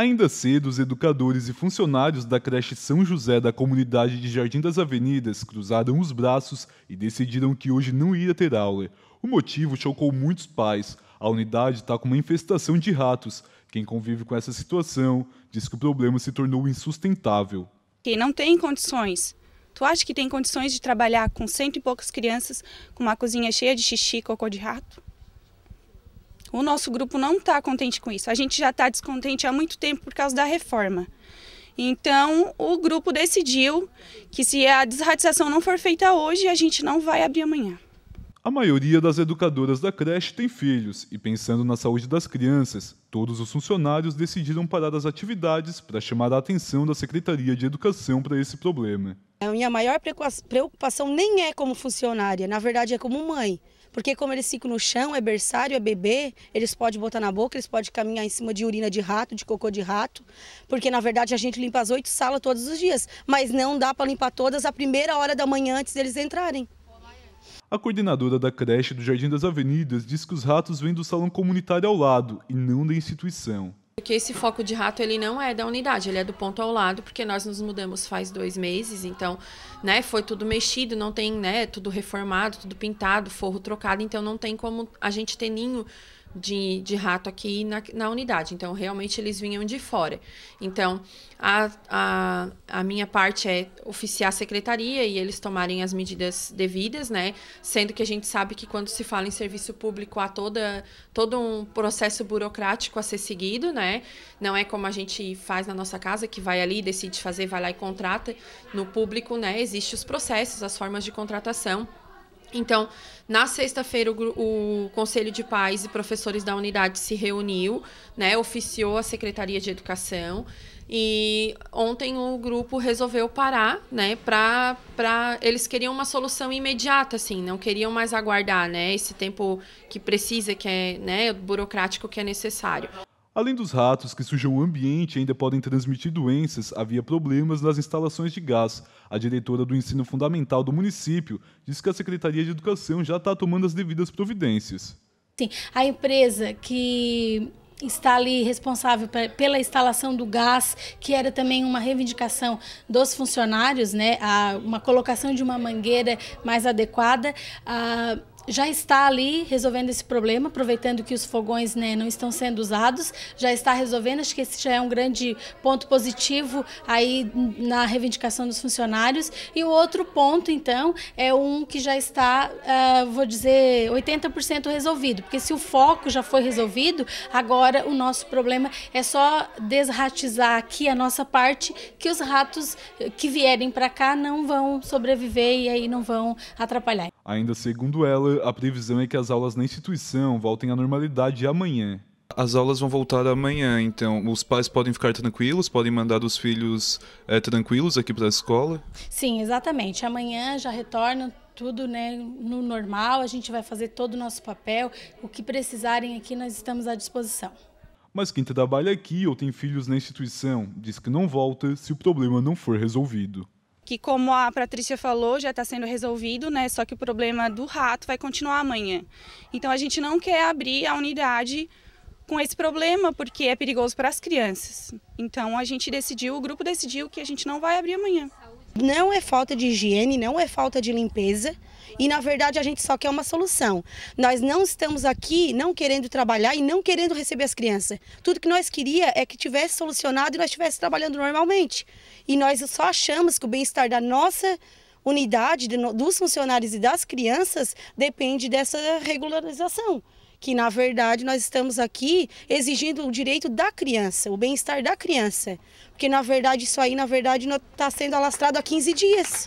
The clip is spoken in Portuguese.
Ainda cedo, os educadores e funcionários da creche São José da comunidade de Jardim das Avenidas cruzaram os braços e decidiram que hoje não iria ter aula. O motivo chocou muitos pais. A unidade está com uma infestação de ratos. Quem convive com essa situação diz que o problema se tornou insustentável. Quem não tem condições Tu acha que tem condições de trabalhar com cento e poucas crianças, com uma cozinha cheia de xixi, e cocô de rato? O nosso grupo não está contente com isso. A gente já está descontente há muito tempo por causa da reforma. Então, o grupo decidiu que se a desratização não for feita hoje, a gente não vai abrir amanhã. A maioria das educadoras da creche tem filhos e, pensando na saúde das crianças, todos os funcionários decidiram parar as atividades para chamar a atenção da Secretaria de Educação para esse problema. A minha maior preocupação nem é como funcionária, na verdade é como mãe. Porque como eles ficam no chão, é berçário, é bebê, eles podem botar na boca, eles podem caminhar em cima de urina de rato, de cocô de rato. Porque na verdade a gente limpa as oito salas todos os dias, mas não dá para limpar todas a primeira hora da manhã antes deles entrarem. A coordenadora da creche do Jardim das Avenidas diz que os ratos vêm do salão comunitário ao lado e não da instituição. Porque esse foco de rato ele não é da unidade, ele é do ponto ao lado, porque nós nos mudamos faz dois meses, então, né, foi tudo mexido, não tem, né, tudo reformado, tudo pintado, forro trocado, então não tem como a gente ter ninho de, de rato aqui na, na unidade. Então, realmente eles vinham de fora. Então, a, a, a minha parte é oficiar a secretaria e eles tomarem as medidas devidas, né? Sendo que a gente sabe que quando se fala em serviço público há toda, todo um processo burocrático a ser seguido, né? Não é como a gente faz na nossa casa, que vai ali, decide fazer, vai lá e contrata. No público, né, existem os processos, as formas de contratação. Então, na sexta-feira, o, o, Conselho de Pais e Professores da Unidade se reuniu, né, oficiou a Secretaria de Educação. E ontem o grupo resolveu parar, né? Pra, pra, eles queriam uma solução imediata, assim, não queriam mais aguardar, né? Esse tempo que precisa, que é né, burocrático que é necessário. Além dos ratos que sujam o ambiente ainda podem transmitir doenças, havia problemas nas instalações de gás. A diretora do ensino fundamental do município diz que a Secretaria de Educação já está tomando as devidas providências. Sim, a empresa que está ali responsável pela instalação do gás, que era também uma reivindicação dos funcionários, né, a, uma colocação de uma mangueira mais adequada. A, já está ali resolvendo esse problema, aproveitando que os fogões né, não estão sendo usados, já está resolvendo, acho que esse já é um grande ponto positivo aí na reivindicação dos funcionários. E o outro ponto, então, é um que já está, uh, vou dizer, 80% resolvido, porque se o foco já foi resolvido, agora o nosso problema é só desratizar aqui a nossa parte, que os ratos que vierem para cá não vão sobreviver e aí não vão atrapalhar. Ainda segundo ela, a previsão é que as aulas na instituição voltem à normalidade amanhã. As aulas vão voltar amanhã, então os pais podem ficar tranquilos, podem mandar os filhos é, tranquilos aqui para a escola? Sim, exatamente. Amanhã já retorna tudo né, no normal, a gente vai fazer todo o nosso papel. O que precisarem aqui, nós estamos à disposição. Mas quem trabalha aqui ou tem filhos na instituição diz que não volta se o problema não for resolvido que como a Patrícia falou, já está sendo resolvido, né? Só que o problema do rato vai continuar amanhã. Então a gente não quer abrir a unidade com esse problema porque é perigoso para as crianças. Então a gente decidiu, o grupo decidiu que a gente não vai abrir amanhã. Não é falta de higiene, não é falta de limpeza. E na verdade a gente só quer uma solução. Nós não estamos aqui não querendo trabalhar e não querendo receber as crianças. Tudo que nós queria é que tivesse solucionado e nós estivéssemos trabalhando normalmente. E nós só achamos que o bem-estar da nossa unidade, dos funcionários e das crianças depende dessa regularização que na verdade nós estamos aqui exigindo o direito da criança, o bem-estar da criança. Porque na verdade isso aí, na verdade, está sendo alastrado há 15 dias.